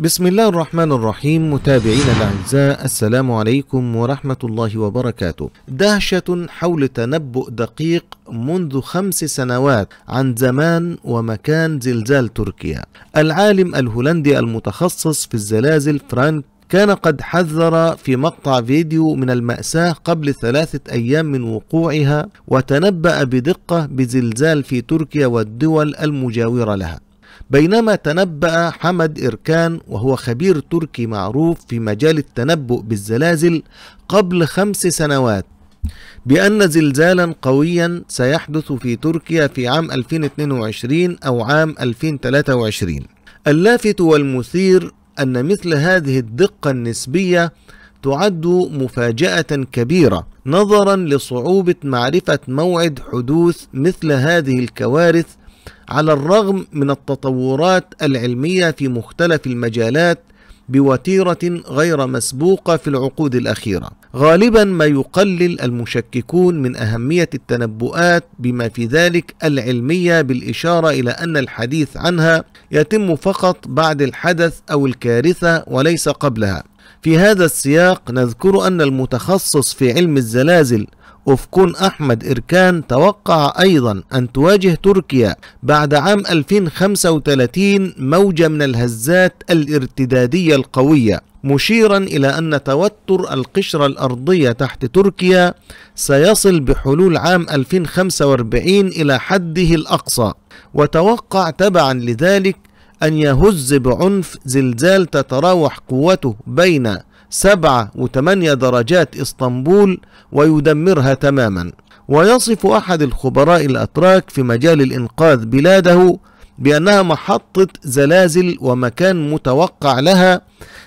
بسم الله الرحمن الرحيم متابعينا الاعزاء السلام عليكم ورحمه الله وبركاته. دهشه حول تنبؤ دقيق منذ خمس سنوات عن زمان ومكان زلزال تركيا. العالم الهولندي المتخصص في الزلازل فرانك كان قد حذر في مقطع فيديو من المأساة قبل ثلاثة أيام من وقوعها وتنبأ بدقة بزلزال في تركيا والدول المجاورة لها بينما تنبأ حمد إركان وهو خبير تركي معروف في مجال التنبؤ بالزلازل قبل خمس سنوات بأن زلزالا قويا سيحدث في تركيا في عام 2022 أو عام 2023 اللافت والمثير أن مثل هذه الدقة النسبية تعد مفاجأة كبيرة نظرا لصعوبة معرفة موعد حدوث مثل هذه الكوارث على الرغم من التطورات العلميه في مختلف المجالات بوتيره غير مسبوقه في العقود الاخيره غالبا ما يقلل المشككون من اهميه التنبؤات بما في ذلك العلميه بالاشاره الى ان الحديث عنها يتم فقط بعد الحدث او الكارثه وليس قبلها في هذا السياق نذكر ان المتخصص في علم الزلازل أفكون أحمد إركان توقع أيضا أن تواجه تركيا بعد عام 2035 موجة من الهزات الارتدادية القوية مشيرا إلى أن توتر القشرة الأرضية تحت تركيا سيصل بحلول عام 2045 إلى حده الأقصى وتوقع تبعا لذلك أن يهز بعنف زلزال تتراوح قوته بين سبعة وثمانية درجات اسطنبول ويدمرها تماما ويصف أحد الخبراء الأتراك في مجال الإنقاذ بلاده بأنها محطة زلازل ومكان متوقع لها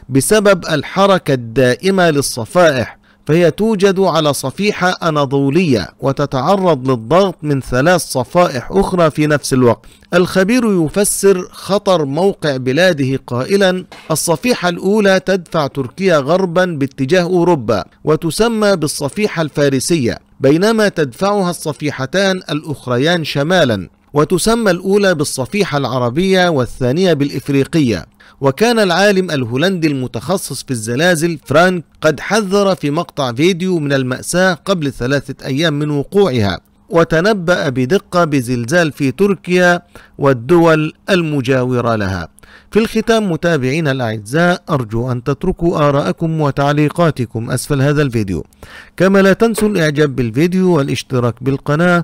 بسبب الحركة الدائمة للصفائح فهي توجد على صفيحة أناضولية وتتعرض للضغط من ثلاث صفائح أخرى في نفس الوقت الخبير يفسر خطر موقع بلاده قائلا الصفيحة الأولى تدفع تركيا غربا باتجاه أوروبا وتسمى بالصفيحة الفارسية بينما تدفعها الصفيحتان الأخريان شمالا وتسمى الأولى بالصفيحة العربية والثانية بالإفريقية وكان العالم الهولندي المتخصص في الزلازل فرانك قد حذر في مقطع فيديو من المأساة قبل ثلاثة أيام من وقوعها وتنبأ بدقة بزلزال في تركيا والدول المجاورة لها في الختام متابعينا الأعزاء أرجو أن تتركوا آراءكم وتعليقاتكم أسفل هذا الفيديو كما لا تنسوا الإعجاب بالفيديو والاشتراك بالقناة